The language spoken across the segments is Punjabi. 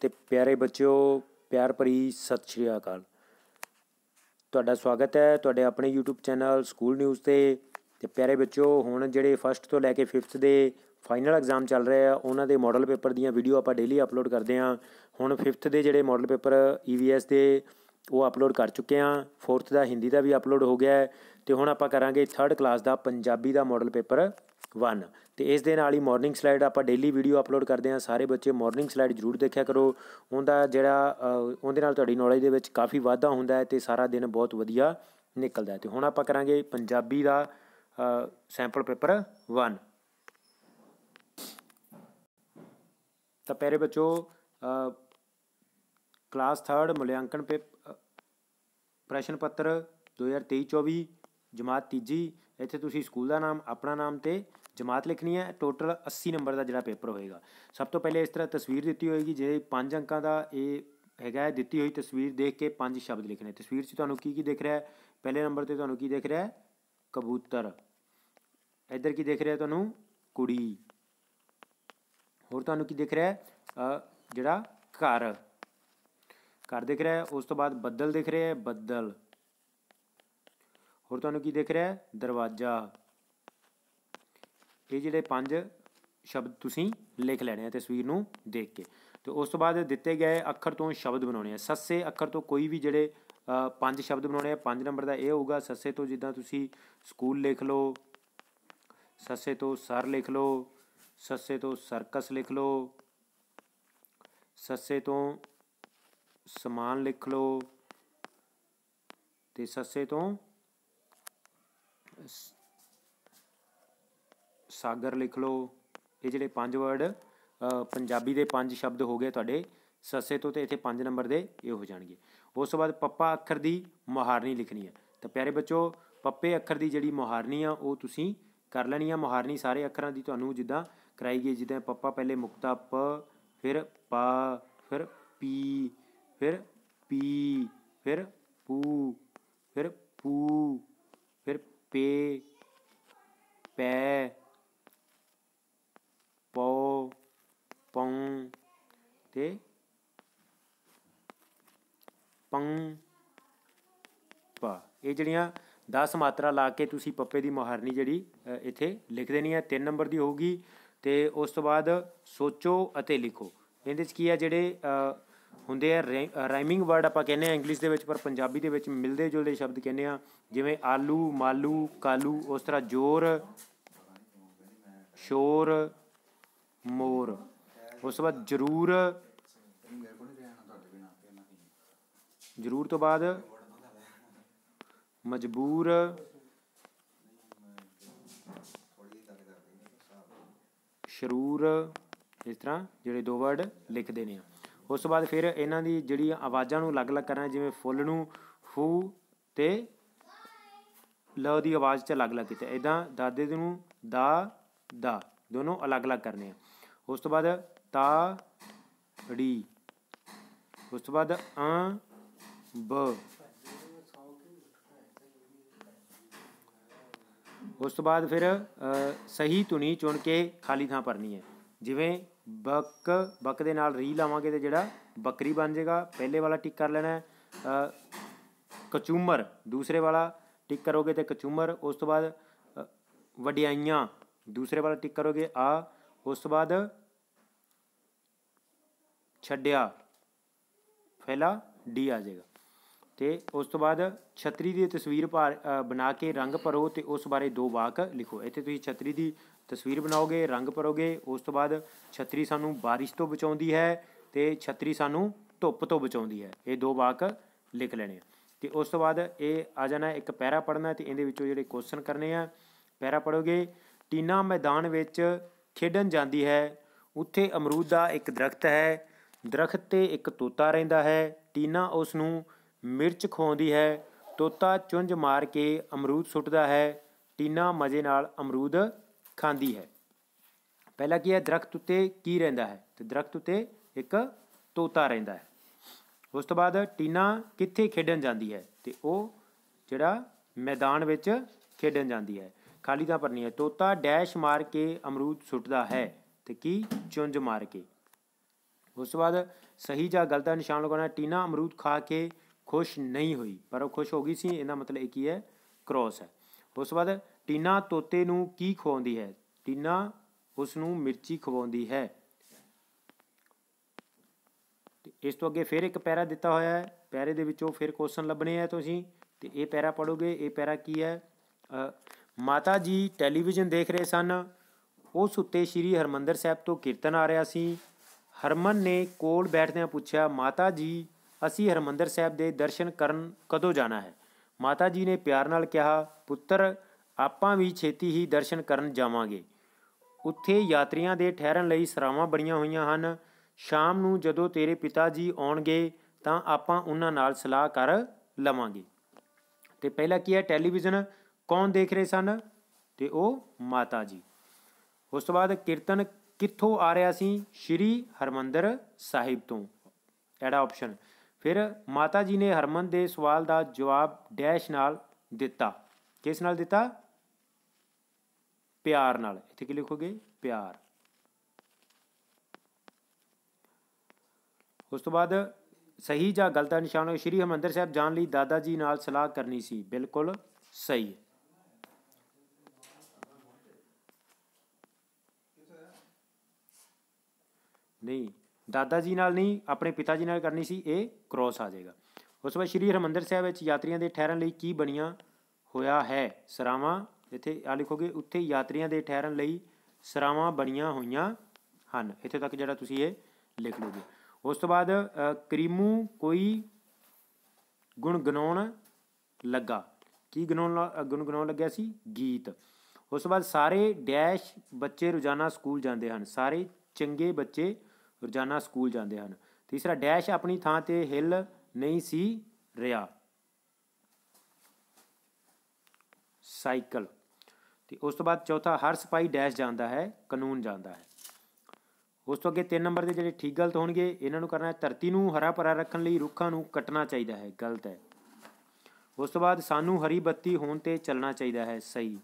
ਤੇ ਪਿਆਰੇ ਬੱਚਿਓ ਪਿਆਰ ਭਰੀ ਸਤਿ ਸ਼੍ਰੀ ਅਕਾਲ ਤੁਹਾਡਾ ਸਵਾਗਤ ਹੈ ਤੁਹਾਡੇ ਆਪਣੇ YouTube ਚੈਨਲ ਸਕੂਲ ਨਿਊਜ਼ ਤੇ ਤੇ ਪਿਆਰੇ ਬੱਚਿਓ ਹੁਣ ਜਿਹੜੇ ਫਸਟ ਤੋਂ ਲੈ ਕੇ 5th ਦੇ ਫਾਈਨਲ ਐਗਜ਼ਾਮ ਚੱਲ ਰਹੇ ਆ ਉਹਨਾਂ ਦੇ ਮਾਡਲ ਪੇਪਰ ਦੀਆਂ ਵੀਡੀਓ ਆਪਾਂ ਡੇਲੀ ਅਪਲੋਡ ਕਰਦੇ ਆ ਹੁਣ 5th ਦੇ ਜਿਹੜੇ ਮਾਡਲ ਪੇਪਰ EVS ਦੇ ਉਹ ਅਪਲੋਡ ਕਰ ਚੁੱਕੇ ਆ 4th ਦਾ ਹਿੰਦੀ ਦਾ ਵੀ ਅਪਲੋਡ ਹੋ ਗਿਆ ਤੇ ਹੁਣ ਆਪਾਂ ਕਰਾਂਗੇ 3rd ਕਲਾਸ ਦਾ ਪੰਜਾਬੀ ਦਾ ਮਾਡਲ ਪੇਪਰ 1 ਤੇ ਇਸ ਦੇ ਨਾਲ ਹੀ ਮਾਰਨਿੰਗ ਸਲਾਈਡ ਆਪਾਂ ਡੇਲੀ ਵੀਡੀਓ ਅਪਲੋਡ ਕਰਦੇ ਹਾਂ ਸਾਰੇ ਬੱਚੇ ਮਾਰਨਿੰਗ ਸਲਾਈਡ ਜ਼ਰੂਰ ਦੇਖਿਆ ਕਰੋ ਉਹਦਾ ਜਿਹੜਾ ਉਹਦੇ ਨਾਲ ਤੁਹਾਡੀ ਨੌਲੇਜ ਦੇ ਵਿੱਚ ਕਾਫੀ ਵਾਧਾ ਹੁੰਦਾ ਹੈ ਤੇ ਸਾਰਾ ਦਿਨ ਬਹੁਤ ਵਧੀਆ ਨਿਕਲਦਾ ਹੈ ਤੇ ਹੁਣ ਆਪਾਂ ਕਰਾਂਗੇ ਪੰਜਾਬੀ ਦਾ ਸੈਂਪਲ ਪੇਪਰ 1 ਤਾਂ ਪਹਿਰੇ ਬੱਚੋ ਕਲਾਸ 3 ਮੁਲਿਆਂਕਣ ਪੇ ਪ੍ਰਸ਼ਨ ਪੱਤਰ 2023-24 ਜਮਾਤ ਤੀਜੀ ਇੱਥੇ ਤੁਸੀਂ ਸਕੂਲ ਦਾ ਨਾਮ ਆਪਣਾ ਨਾਮ ਤੇ ਜਮਾਤ ਲਿਖਣੀ ਹੈ ਟੋਟਲ 80 ਨੰਬਰ ਦਾ ਜਿਹੜਾ ਪੇਪਰ ਹੋਏਗਾ ਸਭ ਤੋਂ ਪਹਿਲੇ ਇਸ ਤਰ੍ਹਾਂ ਤਸਵੀਰ ਦਿੱਤੀ ਹੋਏਗੀ ਜਿਹੜੇ ਪੰਜ ਅੰਕਾਂ ਦਾ ਇਹ ਹੈਗਾ ਹੈ ਦਿੱਤੀ ਹੋਈ ਤਸਵੀਰ ਦੇਖ ਕੇ ਪੰਜ ਸ਼ਬਦ ਲਿਖਣੇ ਤਸਵੀਰ 'ਚ ਤੁਹਾਨੂੰ ਕੀ ਕੀ ਦਿਖ ਰਿਹਾ ਹੈ ਪਹਿਲੇ ਨੰਬਰ ਤੇ ਤੁਹਾਨੂੰ ਕੀ ਦਿਖ ਰਿਹਾ ਹੈ ਕਬੂਤਰ ਇੱਧਰ ਕੀ ਦਿਖ ਰਿਹਾ ਤੁਹਾਨੂੰ ਕੁੜੀ ਹੋਰ ਤੁਹਾਨੂੰ ਕੀ ਦਿਖ ਰਿਹਾ ਹੈ ਜਿਹੜਾ ਘਰ ਘਰ ਦਿਖ ਰਿਹਾ ਹੈ ਉਸ ਤੋਂ ਬਾਅਦ ਬੱਦਲ ਦਿਖ ਰਿਹਾ ਹੈ ਬੱਦਲ ਹੋਰ ਤੁਹਾਨੂੰ ਕੀ ਦਿਖ ਰਿਹਾ ਹੈ ਦਰਵਾਜ਼ਾ ਇਹ ਜਿਹੜੇ ਪੰਜ ਸ਼ਬਦ ਤੁਸੀਂ ਲਿਖ ਲੈਣੇ ਆ ਤਸਵੀਰ ਨੂੰ ਦੇਖ ਕੇ ਤੇ ਉਸ ਤੋਂ ਬਾਅਦ ਦਿੱਤੇ ਗਏ ਅੱਖਰ ਤੋਂ ਸ਼ਬਦ ਬਣਾਉਣੇ ਆ ਸੱਸੇ ਅੱਖਰ ਤੋਂ ਕੋਈ ਵੀ ਜਿਹੜੇ ਪੰਜ ਸ਼ਬਦ ਬਣਾਉਣੇ ਆ ਪੰਜ ਨੰਬਰ ਦਾ ਇਹ ਹੋਊਗਾ ਸੱਸੇ ਤੋਂ ਜਿੱਦਾਂ ਤੁਸੀਂ ਸਕੂਲ ਲਿਖ ਲਓ ਸੱਸੇ ਤੋਂ ਸਰ ਲਿਖ ਲਓ ਸੱਸੇ ਤੋਂ ਸਰਕਸ ਲਿਖ ਲਓ ਸੱਸੇ ਤੋਂ ਸਮਾਨ ਲਿਖ ਲਓ ਤੇ ਸੱਸੇ ਤੋਂ ਸਾਗਰ ਲਿਖ ਲਓ ਇਹ ਜਿਹੜੇ ਪੰਜ ਵਰਡ ਪੰਜਾਬੀ ਦੇ ਪੰਜ ਸ਼ਬਦ ਹੋ ਗਏ ਤੁਹਾਡੇ ਸੱਸੇ ਤੋਂ ਤੇ ਇੱਥੇ ਪੰਜ ਨੰਬਰ ਦੇ ਇਹ ਹੋ ਜਾਣਗੇ ਉਸ ਤੋਂ ਬਾਅਦ ਪੱਪਾ ਅੱਖਰ ਦੀ ਮੁਹਾਰਨੀ ਲਿਖਣੀ ਹੈ ਤਾਂ ਪਿਆਰੇ ਬੱਚੋ ਪੱਪੇ ਅੱਖਰ ਦੀ ਜਿਹੜੀ ਮੁਹਾਰਨੀ ਆ ਉਹ ਤੁਸੀਂ ਕਰ ਲੈਣੀ ਆ ਮੁਹਾਰਨੀ ਸਾਰੇ ਅੱਖਰਾਂ ਦੀ ਤੁਹਾਨੂੰ ਜਿੱਦਾਂ ਕਰਾਈ ਗਈ ਜਿੱਦਾਂ ਪੱਪਾ ਪਹਿਲੇ ਮੁਕਤਾ ਪ ਫਿਰ ਪਾ ਫਿਰ ਪੀ ਫਿਰ ਪੀ ਫਿਰ ਪੂ ਫਿਰ ਪੂ ਫਿਰ ਪੇ ਪੈ ਪੰ ਤੇ ਪੰ ਪਾ ਇਹ ਜਿਹੜੀਆਂ 10 ਮਾਤਰਾ ਲਾ ਕੇ ਤੁਸੀਂ ਪੱਪੇ ਦੀ ਮੋਹਰਨੀ ਜਿਹੜੀ ਇੱਥੇ ਲਿਖ ਦੇਣੀ ਹੈ 3 ਨੰਬਰ ਦੀ ਹੋਊਗੀ ਤੇ ਉਸ ਤੋਂ ਬਾਅਦ ਸੋਚੋ ਅਤੇ ਲਿਖੋ ਇਹਦੇ ਵਿੱਚ ਕੀ ਹੈ ਜਿਹੜੇ ਹੁੰਦੇ ਆ ਰਾਈਮਿੰਗ ਵਰਡ ਆਪਾਂ ਕਹਿੰਦੇ ਆ ਇੰਗਲਿਸ਼ ਦੇ ਵਿੱਚ ਪਰ ਪੰਜਾਬੀ ਦੇ ਵਿੱਚ ਮਿਲਦੇ ਜੁਲਦੇ ਸ਼ਬਦ ਕਹਿੰਦੇ ਆ ਜਿਵੇਂ ਆਲੂ ਮਾਲੂ ਕਾਲੂ ਉਸ ਤਰ੍ਹਾਂ ਜੋਰ ਸ਼ੋਰ ਮੋਰ ਉਸ ਤੋਂ ਬਾਅਦ ਜ਼ਰੂਰ ਜ਼ਰੂਰ ਤੋਂ ਬਾਅਦ ਮਜਬੂਰ ਸ਼ਰੂਰ ਇਸ ਤਰ੍ਹਾਂ ਜਿਹੜੇ ਦੋ ਵਰਡ ਲਿਖਦੇ ਨੇ ਉਸ ਤੋਂ ਬਾਅਦ ਫਿਰ ਇਹਨਾਂ ਦੀ ਜਿਹੜੀ ਆਵਾਜ਼ਾਂ ਨੂੰ ਅਲੱਗ-ਅਲੱਗ ਕਰਨਾ ਜਿਵੇਂ ਫੁੱਲ ਨੂੰ ਫੂ ਤੇ ਲ ਦੀ ਆਵਾਜ਼ ਤੇ ਅਲੱਗ-ਅਲੱਗ ਕੀਤਾ ਇਦਾਂ ਦਾਦੇ ਨੂੰ ਦਾ ਦਾ ਦੋਨੋਂ ਅਲੱਗ-ਅਲੱਗ ਕਰਨੇ ਆ ਉਸ ਤੋਂ ਬਾਅਦ ਤਾ ੜੀ ਉਸ ਤੋਂ ਬਾਅਦ ਅ ਬ ਉਸ ਤੋਂ ਬਾਅਦ ਫਿਰ ਸਹੀ ਧੁਨੀ ਚੁਣ ਕੇ ਖਾਲੀ ਥਾਂ ਭਰਨੀ ਹੈ ਜਿਵੇਂ ਬੱਕ ਬੱਕ ਦੇ ਨਾਲ ਰੀ ਲਾਵਾਂਗੇ ਤੇ ਜਿਹੜਾ ਬੱਕਰੀ ਬਣ ਜਾਏਗਾ ਪਹਿਲੇ ਵਾਲਾ ਟਿਕ ਕਰ ਲੈਣਾ ਹੈ ਕਚੂਮਰ ਦੂਸਰੇ ਵਾਲਾ ਟਿਕ ਕਰੋਗੇ ਤੇ ਕਚੂਮਰ ਉਸ ਤੋਂ ਬਾਅਦ ਵਡਿਆਈਆਂ ਦੂਸਰੇ ਵਾਲਾ ਟਿਕ ਕਰੋਗੇ ਆ ਉਸ ਤੋਂ ਬਾਅਦ ਛੱਡਿਆ ਫੈਲਾ ਡੀ ਆ ਜਾਏਗਾ ਤੇ ਉਸ ਤੋਂ ਬਾਅਦ ਛਤਰੀ ਦੀ ਤਸਵੀਰ ਬਣਾ ਕੇ ਰੰਗ ਭਰੋ ਤੇ ਉਸ ਬਾਰੇ ਦੋ ਵਾਕ ਲਿਖੋ ਇੱਥੇ ਤੁਸੀਂ ਛਤਰੀ ਦੀ ਤਸਵੀਰ ਬਣਾਓਗੇ ਰੰਗ ਭਰੋਗੇ ਉਸ ਤੋਂ ਬਾਅਦ ਛਤਰੀ ਸਾਨੂੰ بارش ਤੋਂ ਬਚਾਉਂਦੀ ਹੈ ਤੇ ਛਤਰੀ ਸਾਨੂੰ ਧੁੱਪ ਤੋਂ ਬਚਾਉਂਦੀ ਹੈ ਇਹ ਦੋ ਵਾਕ ਲਿਖ ਲੈਣੇ ਤੇ ਉਸ ਤੋਂ ਬਾਅਦ ਇਹ ਆ ਜਾਣਾ ਇੱਕ ਪੈਰਾ ਪੜਨਾ ਤੇ ਇਹਦੇ ਵਿੱਚੋਂ ਜਿਹੜੇ ਕੁਐਸਚਨ ਕਰਨੇ ਆ ਪੈਰਾ ਪੜੋਗੇ ਟੀਨਾ ਮੈਦਾਨ ਵਿੱਚ ਖੇਡਣ ਜਾਂਦੀ ਹੈ ਉੱਥੇ ਅਮਰੂਦ ਦਾ ਇੱਕ ਦਰਖਤ ਹੈ ਦਰਖਤ 'ਤੇ ਇੱਕ ਤੋਤਾ ਰਹਿੰਦਾ ਹੈ ਟੀਨਾ ਉਸ ਨੂੰ ਮਿਰਚ ਖਵਾਉਂਦੀ ਹੈ ਤੋਤਾ ਚੁੰਝ ਮਾਰ ਕੇ ਅਮਰੂਦ ਸੁੱਟਦਾ ਹੈ ਟੀਨਾ ਮਜ਼ੇ ਨਾਲ ਅਮਰੂਦ ਖਾਂਦੀ ਹੈ ਪਹਿਲਾ ਕੀ ਹੈ ਦਰਖਤ ਉੱਤੇ ਕੀ ਰਹਿੰਦਾ ਹੈ ਤੇ ਦਰਖਤ ਉੱਤੇ ਇੱਕ ਤੋਤਾ ਰਹਿੰਦਾ ਹੈ ਉਸ ਤੋਂ ਬਾਅਦ ਟੀਨਾ ਕਿੱਥੇ ਖੇਡਣ ਜਾਂਦੀ ਹੈ ਤੇ ਉਹ ਜਿਹੜਾ ਮੈਦਾਨ ਵਿੱਚ ਖੇਡਣ ਜਾਂਦੀ ਹੈ ਖਾਲੀ ਤਾਂ ਭਰਨੀ ਹੈ ਤੋਤਾ ਡੈਸ਼ ਮਾਰ ਕੇ ਅਮਰੂਦ ਸੁੱਟਦਾ ਹੈ ਤੇ ਕੀ ਚੁੰਝ ਮਾਰ ਕੇ ਉਸ ਤੋਂ ਬਾਅਦ ਸਹੀ ਜਾਂ ਗਲਤ ਦਾ ਨਿਸ਼ਾਨ ਲਗਾਉਣਾ ਟੀਨਾ ਅਮਰੂਦ ਖਾ ਕੇ ਖੁਸ਼ ਨਹੀਂ ਹੋਈ ਪਰ ਉਹ ਖੁਸ਼ ਹੋ ਗਈ ਸੀ ਇਹਦਾ ਮਤਲਬ ਇਹ ਕੀ ਹੈ ਕ੍ਰੋਸ ਹੈ ਉਸ ਤੋਂ ਬਾਅਦ ਟੀਨਾ ਤੋਤੇ ਨੂੰ ਕੀ ਖਵਾਉਂਦੀ ਹੈ ਟੀਨਾ ਉਸ ਨੂੰ ਮਿਰਚੀ ਖਵਾਉਂਦੀ ਹੈ ਇਸ ਤੋਂ ਅੱਗੇ ਫਿਰ ਇੱਕ ਪੈਰਾ ਦਿੱਤਾ ਹੋਇਆ ਹੈ ਪੈਰੇ ਦੇ ਵਿੱਚੋਂ ਫਿਰ ਕੁਐਸਚਨ ਲੱਭਣੇ ਆ ਤੁਸੀਂ ਤੇ ਇਹ ਪੈਰਾ ਪੜੋਗੇ ਇਹ ਪੈਰਾ ਕੀ ਹੈ ਮਾਤਾ ਜੀ ਟੈਲੀਵਿਜ਼ਨ ਦੇਖ ਰਹੇ ਸਨ ਉਸ ਉੱਤੇ ਸ੍ਰੀ ਹਰਮੰਦਰ ਸਾਹਿਬ ਤੋਂ ਕੀਰਤਨ ਆ ਰਿਹਾ ਸੀ ਹਰਮਨ ਨੇ ਕੋਲ ਬੈਠਦਿਆਂ ਪੁੱਛਿਆ ਮਾਤਾ ਜੀ ਅਸੀਂ ਹਰਮੰਦਰ ਸਾਹਿਬ ਦੇ ਦਰਸ਼ਨ ਕਰਨ ਕਦੋਂ ਜਾਣਾ ਹੈ ਮਾਤਾ ਜੀ ਨੇ ਪਿਆਰ ਨਾਲ ਕਿਹਾ ਪੁੱਤਰ ਆਪਾਂ ਵੀ ਛੇਤੀ ਹੀ ਦਰਸ਼ਨ ਕਰਨ ਜਾਵਾਂਗੇ ਉੱਥੇ ਯਾਤਰੀਆਂ ਦੇ ਠਹਿਰਨ ਲਈ ਸਰਾਵਾਂ ਬਣੀਆਂ ਹੋਈਆਂ ਹਨ ਸ਼ਾਮ ਨੂੰ ਜਦੋਂ ਤੇਰੇ ਪਿਤਾ ਜੀ ਆਉਣਗੇ ਤਾਂ ਆਪਾਂ ਉਹਨਾਂ ਨਾਲ ਸਲਾਹ ਕਰ ਲਵਾਂਗੇ ਤੇ ਪਹਿਲਾ ਕੀ ਹੈ ਟੈਲੀਵਿਜ਼ਨ ਕੌਣ ਦੇਖ ਰਹੇ ਸਨ ਤੇ ਉਹ ਮਾਤਾ ਜੀ ਉਸ ਤੋਂ ਬਾਅਦ ਕੀਰਤਨ ਕਿੱਥੋਂ ਆ ਰਿਹਾ ਸੀ ਸ਼੍ਰੀ ਹਰਮੰਦਰ ਸਾਹਿਬ ਤੋਂ ਐੜਾ ਆਪਸ਼ਨ ਫਿਰ ਮਾਤਾ ਜੀ ਨੇ ਹਰਮਨ ਦੇ ਸਵਾਲ ਦਾ ਜਵਾਬ ਡੈਸ਼ ਨਾਲ ਦਿੱਤਾ ਕਿਸ ਨਾਲ ਦਿੱਤਾ ਪਿਆਰ ਨਾਲ ਇੱਥੇ ਕੀ ਲਿਖੋਗੇ ਪਿਆਰ ਉਸ ਤੋਂ ਬਾਅਦ ਸਹੀ ਜਾਂ ਗਲਤ ਦਾ ਨਿਸ਼ਾਨ ਹੋਏ ਸ਼੍ਰੀ ਹਰਮੰਦਰ ਸਾਹਿਬ ਜਾਣ ਲਈ ਦਾਦਾ ਜੀ ਨਾਲ ਸਲਾਹ ਕਰਨੀ ਸੀ ਬਿਲਕੁਲ ਸਹੀ ਨਹੀਂ ਦਾਦਾ ਜੀ ਨਾਲ ਨਹੀਂ ਆਪਣੇ ਪਿਤਾ ਜੀ ਨਾਲ ਕਰਨੀ ਸੀ ਇਹ ਕ੍ਰੋਸ ਆ ਜਾਏਗਾ ਉਸ ਵੇ ਬਾਅਦ ਸ਼੍ਰੀ ਹਰਮੰਦਰ ਸਾਹਿਬ ਵਿੱਚ ਯਾਤਰੀਆਂ ਦੇ ਠਹਿਰਨ ਲਈ ਕੀ ਬਣੀਆਂ ਹੋਇਆ ਹੈ ਸਰਾਵਾਂ ਇੱਥੇ ਆ ਲਿਖੋਗੇ ਉੱਥੇ ਯਾਤਰੀਆਂ ਦੇ ਠਹਿਰਨ ਲਈ ਸਰਾਵਾਂ ਬਣੀਆਂ ਹੋਈਆਂ ਹਨ ਇੱਥੇ ਤੱਕ ਜਿਹੜਾ ਤੁਸੀਂ ਇਹ ਲਿਖ ਲਓਗੇ ਉਸ ਤੋਂ ਬਾਅਦ ਕਰੀਮੂ ਕੋਈ ਗੁਣ ਗਨਾਉਣ ਲੱਗਾ ਕੀ ਗਨਾਉਣ ਗੁਣ ਗਨਾਉਣ ਲੱਗਿਆ ਸੀ ਗੀਤ ਉਸ ਤੋਂ ਬਾਅਦ ਸਾਰੇ ਡੈਸ਼ ਬੱਚੇ ਰੋਜ਼ਾਨਾ ਸਕੂਲ ਜਾਂਦੇ ਹਨ ਸਾਰੇ ਚੰਗੇ ਬੱਚੇ ਰੋਜ਼ਾਨਾ ਸਕੂਲ ਜਾਂਦੇ ਹਨ ਤੀਸਰਾ ਡੈਸ਼ ਆਪਣੀ ਥਾਂ ਤੇ ਹਿੱਲ ਨਹੀਂ ਸੀ ਰਿਹਾ ਸਾਈਕਲ ਤੇ ਉਸ ਤੋਂ ਬਾਅਦ ਚੌਥਾ ਹਰ ਸਿਪਾਈ ਡੈਸ਼ ਜਾਂਦਾ ਹੈ ਕਾਨੂੰਨ ਜਾਂਦਾ ਹੈ ਉਸ ਤੋਂ ਅੱਗੇ 3 ਨੰਬਰ ਦੇ ਜਿਹੜੇ ਠੀਕ ਗਲਤ ਹੋਣਗੇ ਇਹਨਾਂ ਨੂੰ ਕਰਨਾ ਹੈ ਧਰਤੀ ਨੂੰ ਹਰਾ ਭਰਾ ਰੱਖਣ ਲਈ ਰੁੱਖਾਂ ਨੂੰ ਕੱਟਣਾ ਚਾਹੀਦਾ ਹੈ ਗਲਤ ਹੈ ਉਸ ਤੋਂ ਬਾਅਦ ਸਾਨੂੰ ਹਰੀ ਬੱਤੀ ਹੋਣ ਤੇ ਚੱਲਣਾ ਚਾਹੀਦਾ ਹੈ ਸਹੀ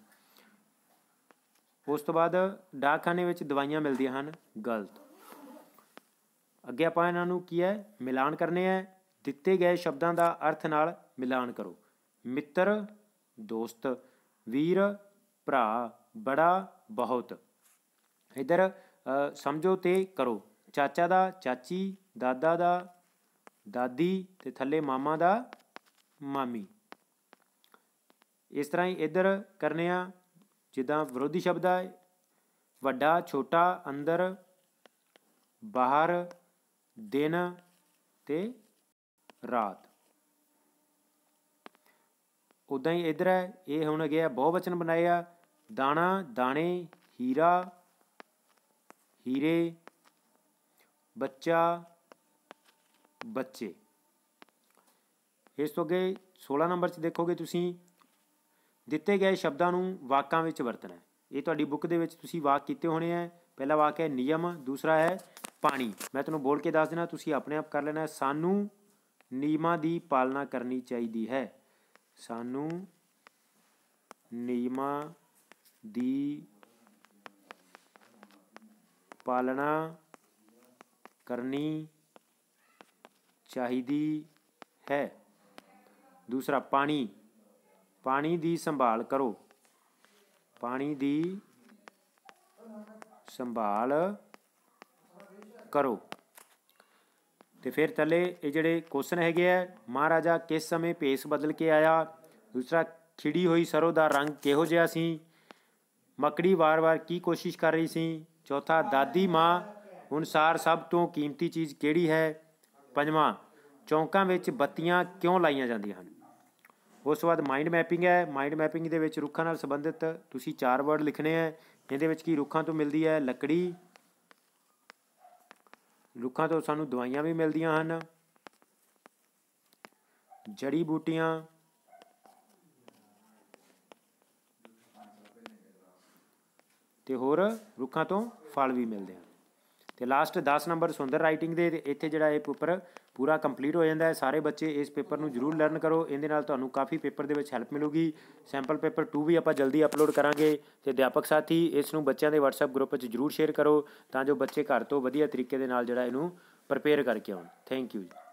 ਉਸ ਤੋਂ ਬਾਅਦ ਡਾਕਖਾਨੇ ਵਿੱਚ ਦਵਾਈਆਂ ਮਿਲਦੀਆਂ ਹਨ ਗਲਤ ਅੱਗੇ ਆਪਾਂ ਇਹਨਾਂ ਨੂੰ ਕੀ ਹੈ ਮਿਲਾਨ ਕਰਨੇ ਹੈ ਦਿੱਤੇ ਗਏ ਸ਼ਬਦਾਂ ਦਾ ਅਰਥ ਨਾਲ ਮਿਲਾਨ ਕਰੋ ਮਿੱਤਰ ਦੋਸਤ ਵੀਰ ਭਰਾ ਬੜਾ ਬਹੁਤ ਇਧਰ ਸਮਝੋ ਤੇ ਕਰੋ ਚਾਚਾ ਦਾ ਚਾਚੀ ਦਾਦਾ ਦਾ ਦਾਦੀ ਤੇ ਥੱਲੇ ਮਾਮਾ ਦਾ ਮਾਮੀ ਇਸ ਤਰ੍ਹਾਂ ਹੀ ਇਧਰ ਕਰਨੇ ਆ ਜਿੱਦਾਂ ਵਿਰੋਧੀ ਸ਼ਬਦ ਆ ਵੱਡਾ ਛੋਟਾ ਅੰਦਰ ਬਾਹਰ ਦਿਨ ਤੇ ਰਾਤ ਉਦਾਂ ਹੀ ਇਧਰ ਹੈ ਇਹ ਹੁਣ ਗਿਆ ਬਹੁਵਚਨ ਬਣਾਇਆ ਦਾਣਾ ਦਾਣੇ ਹੀਰਾ ਹੀਰੇ ਬੱਚਾ ਬੱਚੇ ਇਸ ਤੋਂ ਅਗੇ 16 ਨੰਬਰ 'ਚ ਦੇਖੋਗੇ ਤੁਸੀਂ ਦਿੱਤੇ ਗਏ ਸ਼ਬਦਾਂ ਨੂੰ ਵਾਕਾਂ ਵਿੱਚ ਵਰਤਣਾ ਇਹ ਤੁਹਾਡੀ ਬੁੱਕ ਦੇ ਵਿੱਚ ਤੁਸੀਂ ਵਾਕ ਕੀਤੇ ਹੋਣੇ ਆ ਪਹਿਲਾ ਵਾਕ ਹੈ ਨਿਯਮ ਦੂਸਰਾ ਹੈ ਪਾਣੀ ਮੈਂ ਤੁਹਾਨੂੰ ਬੋਲ ਕੇ ਦੱਸ ਦੇਣਾ ਤੁਸੀਂ ਆਪਣੇ ਆਪ ਕਰ ਲੈਣਾ ਸਾਨੂੰ ਨਿਯਮਾਂ ਦੀ ਪਾਲਣਾ ਕਰਨੀ ਚਾਹੀਦੀ ਹੈ ਸਾਨੂੰ ਨਿਯਮਾਂ ਦੀ ਪਾਲਣਾ ਕਰਨੀ ਚਾਹੀਦੀ ਹੈ ਦੂਸਰਾ ਪਾਣੀ ਪਾਣੀ ਦੀ ਸੰਭਾਲ ਕਰੋ ਪਾਣੀ ਦੀ ਸੰਭਾਲ ਕਰੋ ਤੇ ਫਿਰ ਥੱਲੇ ਇਹ ਜਿਹੜੇ ਕੁਐਸਚਨ ਹੈਗੇ ਆ ਮਹਾਰਾਜਾ ਕਿਸ ਸਮੇਂ ਭੇਸ ਬਦਲ ਕੇ ਆਇਆ ਦੂਸਰਾ ਖਿੜੀ ਹੋਈ ਸਰੋਂ ਦਾ ਰੰਗ ਕਿਹੋ ਜਿਹਾ ਸੀ ਮੱਕੜੀ ਵਾਰ-ਵਾਰ ਕੀ ਕੋਸ਼ਿਸ਼ ਕਰ ਰਹੀ ਸੀ ਚੌਥਾ ਦਾਦੀ ਮਾਂ ਅਨੁਸਾਰ ਸਭ ਤੋਂ ਕੀਮਤੀ ਚੀਜ਼ ਕਿਹੜੀ ਹੈ ਪੰਜਵਾਂ ਚੌਂਕਾਂ ਵਿੱਚ ਬੱਤੀਆਂ ਕਿਉਂ ਲਾਈਆਂ ਜਾਂਦੀਆਂ ਹਨ ਉਸ ਤੋਂ ਬਾਅਦ ਮਾਈਂਡ ਮੈਪਿੰਗ ਹੈ ਮਾਈਂਡ ਮੈਪਿੰਗ ਦੇ ਵਿੱਚ ਰੁੱਖਾਂ ਨਾਲ ਸੰਬੰਧਿਤ ਤੁਸੀਂ ਚਾਰ ਵਰਡ ਲਿਖਣੇ ਆ ਇਹਦੇ ਵਿੱਚ ਕੀ ਰੁੱਖਾਂ ਤੋਂ ਮਿਲਦੀ ਹੈ ਲੱਕੜੀ ਰੁੱਖਾਂ ਤੋਂ ਸਾਨੂੰ ਦਵਾਈਆਂ ਵੀ ਮਿਲਦੀਆਂ ਹਨ ਜੜੀ ਬੂਟੀਆਂ ਤੇ ਹੋਰ ਰੁੱਖਾਂ ਤੋਂ ਫਲ ਵੀ ਮਿਲਦੇ ਹਨ ਤੇ ਲਾਸਟ 10 ਨੰਬਰ ਸੁੰਦਰ ਰਾਈਟਿੰਗ ਦੇ ਇੱਥੇ ਜਿਹੜਾ ਇਹ ਉੱਪਰ ਪੂਰਾ ਕੰਪਲੀਟ ਹੋ ਜਾਂਦਾ ਹੈ ਸਾਰੇ ਬੱਚੇ ਇਸ ਪੇਪਰ ਨੂੰ ਜ਼ਰੂਰ ਲਰਨ ਕਰੋ ਇਹਦੇ ਨਾਲ ਤੁਹਾਨੂੰ ਕਾਫੀ ਪੇਪਰ ਦੇ ਵਿੱਚ ਹੈਲਪ ਮਿਲੂਗੀ ਸੈਂਪਲ ਪੇਪਰ 2 ਵੀ ਆਪਾਂ ਜਲਦੀ ਅਪਲੋਡ ਕਰਾਂਗੇ ਤੇ ਅਧਿਆਪਕ ਸਾਥੀ ਇਸ ਨੂੰ ਬੱਚਿਆਂ ਦੇ WhatsApp ਗਰੁੱਪ 'ਚ ਜ਼ਰੂਰ ਸ਼ੇਅਰ ਕਰੋ ਤਾਂ ਜੋ ਬੱਚੇ ਘਰ ਤੋਂ ਵਧੀਆ ਤਰੀਕੇ ਦੇ ਨਾਲ ਜਿਹੜਾ ਇਹਨੂੰ ਪ੍ਰਪੇਅਰ ਕਰਕੇ ਆਉਣ ਥੈਂਕ ਯੂ